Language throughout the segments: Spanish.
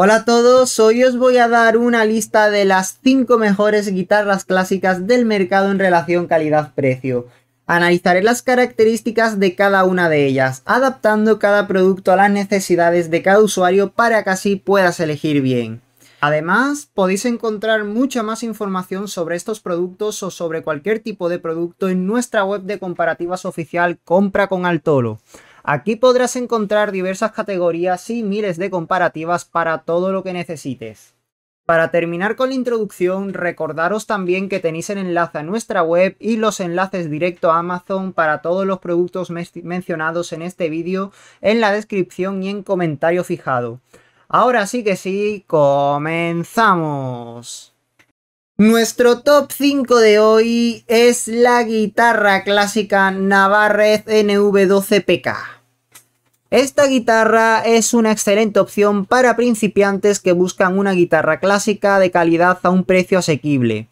Hola a todos, hoy os voy a dar una lista de las 5 mejores guitarras clásicas del mercado en relación calidad-precio. Analizaré las características de cada una de ellas, adaptando cada producto a las necesidades de cada usuario para que así puedas elegir bien. Además, podéis encontrar mucha más información sobre estos productos o sobre cualquier tipo de producto en nuestra web de comparativas oficial Compra con Altolo. Aquí podrás encontrar diversas categorías y miles de comparativas para todo lo que necesites. Para terminar con la introducción, recordaros también que tenéis el enlace a nuestra web y los enlaces directo a Amazon para todos los productos mencionados en este vídeo en la descripción y en comentario fijado. Ahora sí que sí, comenzamos. Nuestro top 5 de hoy es la guitarra clásica Navarrez NV12PK. Esta guitarra es una excelente opción para principiantes que buscan una guitarra clásica de calidad a un precio asequible.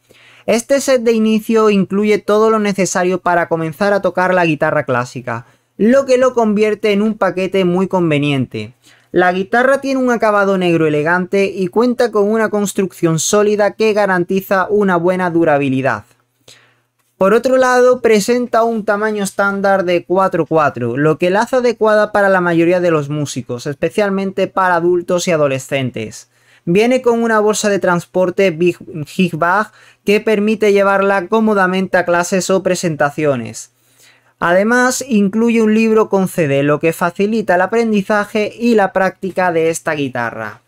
Este set de inicio incluye todo lo necesario para comenzar a tocar la guitarra clásica, lo que lo convierte en un paquete muy conveniente. La guitarra tiene un acabado negro elegante y cuenta con una construcción sólida que garantiza una buena durabilidad. Por otro lado, presenta un tamaño estándar de 4x4, lo que la hace adecuada para la mayoría de los músicos, especialmente para adultos y adolescentes. Viene con una bolsa de transporte Big, Bag que permite llevarla cómodamente a clases o presentaciones. Además, incluye un libro con CD, lo que facilita el aprendizaje y la práctica de esta guitarra.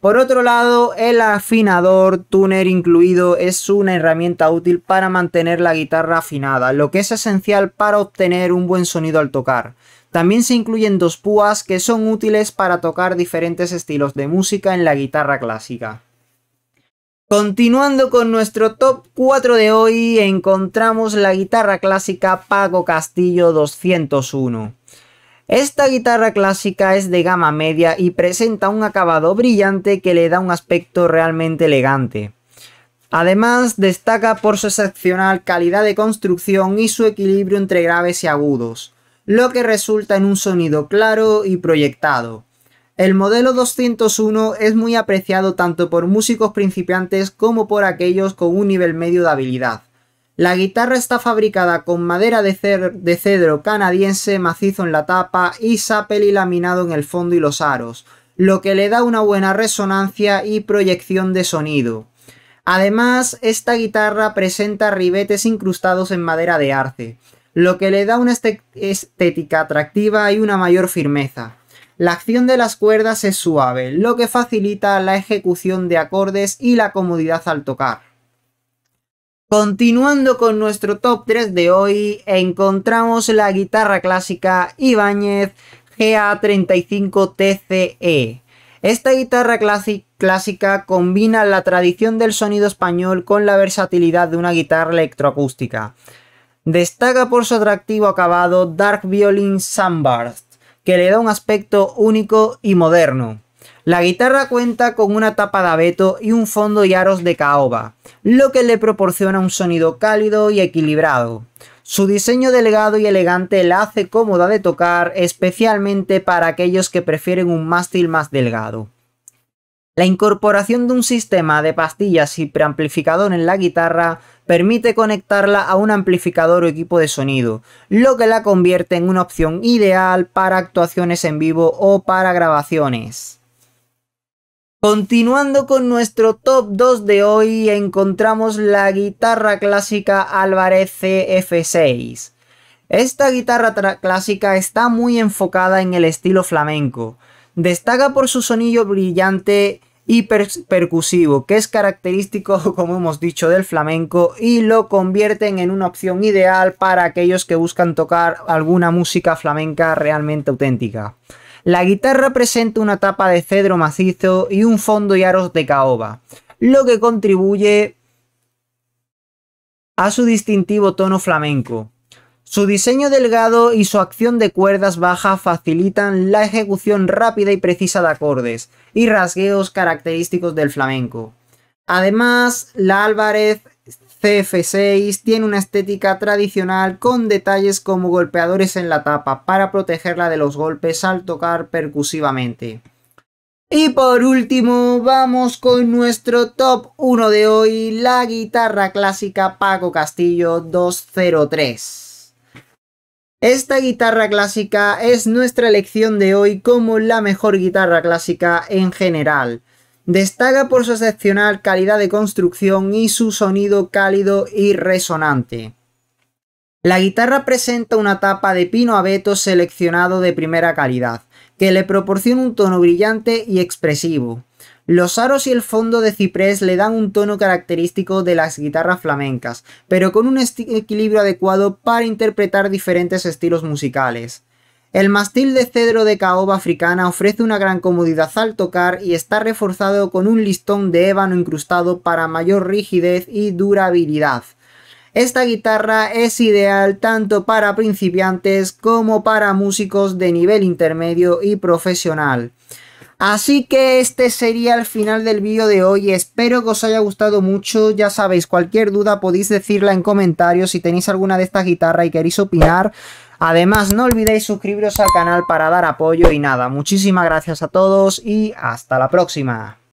Por otro lado, el afinador tuner incluido es una herramienta útil para mantener la guitarra afinada, lo que es esencial para obtener un buen sonido al tocar. También se incluyen dos púas que son útiles para tocar diferentes estilos de música en la guitarra clásica. Continuando con nuestro top 4 de hoy, encontramos la guitarra clásica Pago Castillo 201. Esta guitarra clásica es de gama media y presenta un acabado brillante que le da un aspecto realmente elegante. Además, destaca por su excepcional calidad de construcción y su equilibrio entre graves y agudos, lo que resulta en un sonido claro y proyectado. El modelo 201 es muy apreciado tanto por músicos principiantes como por aquellos con un nivel medio de habilidad. La guitarra está fabricada con madera de, cedro canadiense, macizo en la tapa y sapel laminado en el fondo y los aros, lo que le da una buena resonancia y proyección de sonido. Además, esta guitarra presenta ribetes incrustados en madera de arce, lo que le da una este-, estética atractiva y una mayor firmeza. La acción de las cuerdas es suave, lo que facilita la ejecución de acordes y la comodidad al tocar. Continuando con nuestro top 3 de hoy, encontramos la guitarra clásica Ibáñez GA35TCE. Esta guitarra clásica combina la tradición del sonido español con la versatilidad de una guitarra electroacústica. Destaca por su atractivo acabado Dark Violin Sunburst, que le da un aspecto único y moderno. La guitarra cuenta con una tapa de abeto y un fondo y aros de caoba, lo que le proporciona un sonido cálido y equilibrado. Su diseño delgado y elegante la hace cómoda de tocar, especialmente para aquellos que prefieren un mástil más delgado. La incorporación de un sistema de pastillas y preamplificador en la guitarra permite conectarla a un amplificador o equipo de sonido, lo que la convierte en una opción ideal para actuaciones en vivo o para grabaciones. Continuando con nuestro top 2 de hoy, encontramos la guitarra clásica Álvarez CF6. Esta guitarra clásica está muy enfocada en el estilo flamenco. Destaca por su sonido brillante y percusivo, que es característico, como hemos dicho, del flamenco y lo convierten en una opción ideal para aquellos que buscan tocar alguna música flamenca realmente auténtica. La guitarra presenta una tapa de cedro macizo y un fondo y aros de caoba, lo que contribuye a su distintivo tono flamenco. Su diseño delgado y su acción de cuerdas bajas facilitan la ejecución rápida y precisa de acordes y rasgueos característicos del flamenco. Además, la Álvarez CF6 tiene una estética tradicional con detalles como golpeadores en la tapa para protegerla de los golpes al tocar percusivamente. Y por último, vamos con nuestro top 1 de hoy, la guitarra clásica Paco Castillo 203. Esta guitarra clásica es nuestra elección de hoy como la mejor guitarra clásica en general. Destaca por su excepcional calidad de construcción y su sonido cálido y resonante. La guitarra presenta una tapa de pino abeto seleccionado de primera calidad, que le proporciona un tono brillante y expresivo. Los aros y el fondo de ciprés le dan un tono característico de las guitarras flamencas, pero con un equilibrio adecuado para interpretar diferentes estilos musicales. El mastil de cedro de caoba africana ofrece una gran comodidad al tocar y está reforzado con un listón de ébano incrustado para mayor rigidez y durabilidad. Esta guitarra es ideal tanto para principiantes como para músicos de nivel intermedio y profesional. Así que este sería el final del vídeo de hoy, espero que os haya gustado mucho, ya sabéis, cualquier duda podéis decirla en comentarios si tenéis alguna de estas guitarras y queréis opinar. Además, no olvidéis suscribiros al canal para dar apoyo y nada, muchísimas gracias a todos y hasta la próxima.